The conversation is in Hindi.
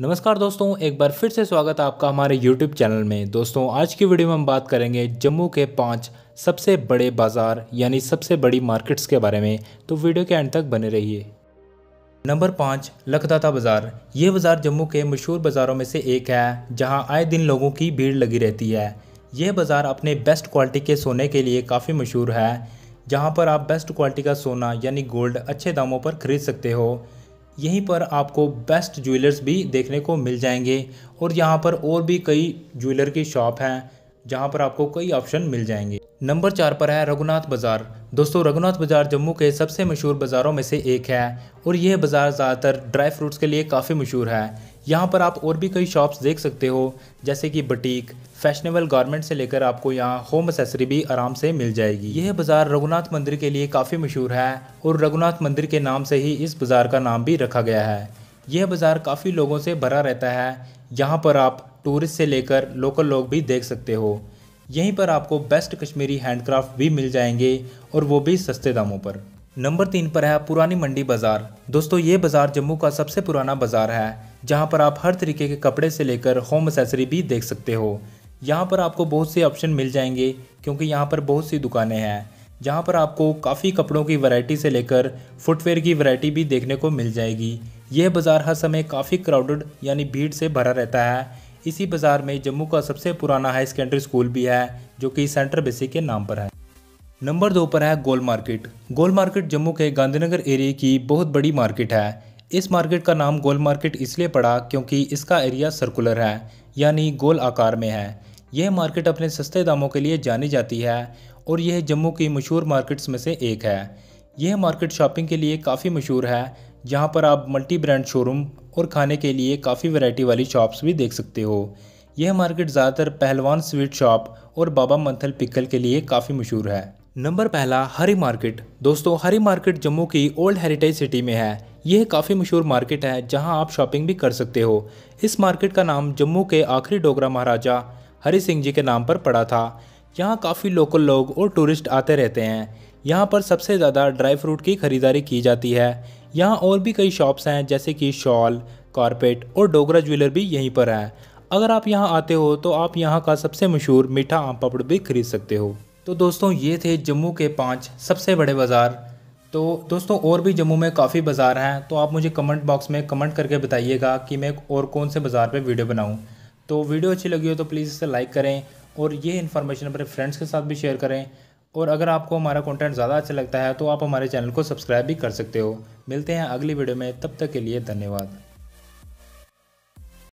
नमस्कार दोस्तों एक बार फिर से स्वागत है आपका हमारे YouTube चैनल में दोस्तों आज की वीडियो में हम बात करेंगे जम्मू के पांच सबसे बड़े बाज़ार यानी सबसे बड़ी मार्केट्स के बारे में तो वीडियो के एंड तक बने रहिए नंबर पाँच लखदाता बाज़ार ये बाज़ार जम्मू के मशहूर बाज़ारों में से एक है जहाँ आए दिन लोगों की भीड़ लगी रहती है यह बाज़ार अपने बेस्ट क्वालिटी के सोने के लिए काफ़ी मशहूर है जहाँ पर आप बेस्ट क्वालिटी का सोना यानी गोल्ड अच्छे दामों पर खरीद सकते हो यहीं पर आपको बेस्ट ज्वेलर्स भी देखने को मिल जाएंगे और यहाँ पर और भी कई ज्वेलर की शॉप हैं जहाँ पर आपको कई ऑप्शन मिल जाएंगे नंबर चार पर है रघुनाथ बाज़ार दोस्तों रघुनाथ बाज़ार जम्मू के सबसे मशहूर बाज़ारों में से एक है और यह बाज़ार ज़्यादातर ड्राई फ्रूट्स के लिए काफ़ी मशहूर है यहाँ पर आप और भी कई शॉप्स देख सकते हो जैसे कि बटीक फैशनेबल गारमेंट से लेकर आपको यहाँ होम असेसरी भी आराम से मिल जाएगी यह बाज़ार रघुनाथ मंदिर के लिए काफ़ी मशहूर है और रघुनाथ मंदिर के नाम से ही इस बाज़ार का नाम भी रखा गया है यह बाज़ार काफ़ी लोगों से भरा रहता है यहाँ पर आप टूरिस्ट से लेकर लोकल लोग भी देख सकते हो यहीं पर आपको बेस्ट कश्मीरी हैंडक्राफ्ट भी मिल जाएंगे और वो भी सस्ते दामों पर नंबर तीन पर है पुरानी मंडी बाज़ार दोस्तों ये बाज़ार जम्मू का सबसे पुराना बाज़ार है जहाँ पर आप हर तरीके के कपड़े से लेकर होम एसेसरी भी देख सकते हो यहाँ पर आपको बहुत से ऑप्शन मिल जाएंगे क्योंकि यहाँ पर बहुत सी दुकानें हैं जहाँ पर आपको काफ़ी कपड़ों की वैरायटी से लेकर फुटवेयर की वैरायटी भी देखने को मिल जाएगी यह बाज़ार हर समय काफ़ी क्राउडेड यानी भीड़ से भरा रहता है इसी बाज़ार में जम्मू का सबसे पुराना हाई सेकेंडरी स्कूल भी है जो कि सेंटर बेसिक के नाम पर है नंबर दो पर है गोल मार्केट गोल मार्केट जम्मू के गांधीनगर एरिए की बहुत बड़ी मार्केट है इस मार्केट का नाम गोल मार्केट इसलिए पड़ा क्योंकि इसका एरिया सर्कुलर है यानी गोल आकार में है यह मार्केट अपने सस्ते दामों के लिए जानी जाती है और यह जम्मू की मशहूर मार्केट्स में से एक है यह मार्केट शॉपिंग के लिए काफ़ी मशहूर है जहाँ पर आप मल्टी ब्रांड शोरूम और खाने के लिए काफ़ी वैरायटी वाली शॉप्स भी देख सकते हो यह मार्केट ज़्यादातर पहलवान स्वीट शॉप और बाबा मंथल पिकल के लिए काफ़ी मशहूर है नंबर पहला हरी मार्केट दोस्तों हरी मार्केट जम्मू की ओल्ड हेरिटेज सिटी में है यह काफ़ी मशहूर मार्केट है जहां आप शॉपिंग भी कर सकते हो इस मार्केट का नाम जम्मू के आखिरी डोगरा महाराजा हरी सिंह जी के नाम पर पड़ा था यहाँ काफ़ी लोकल लोग और टूरिस्ट आते रहते हैं यहाँ पर सबसे ज़्यादा ड्राई फ्रूट की खरीदारी की जाती है यहाँ और भी कई शॉप्स हैं जैसे कि शॉल कारपेट और डोगरा ज्वेलर भी यहीं पर है अगर आप यहाँ आते हो तो आप यहाँ का सबसे मशहूर मीठा आम पापड़ भी खरीद सकते हो तो दोस्तों ये थे जम्मू के पाँच सबसे बड़े बाज़ार तो दोस्तों और भी जम्मू में काफ़ी बाज़ार हैं तो आप मुझे कमेंट बॉक्स में कमेंट करके बताइएगा कि मैं और कौन से बाज़ार पे वीडियो बनाऊं तो वीडियो अच्छी लगी हो तो प्लीज़ इसे लाइक करें और ये इन्फॉर्मेशन अपने फ्रेंड्स के साथ भी शेयर करें और अगर आपको हमारा कंटेंट ज़्यादा अच्छा लगता है तो आप हमारे चैनल को सब्सक्राइब भी कर सकते हो मिलते हैं अगली वीडियो में तब तक के लिए धन्यवाद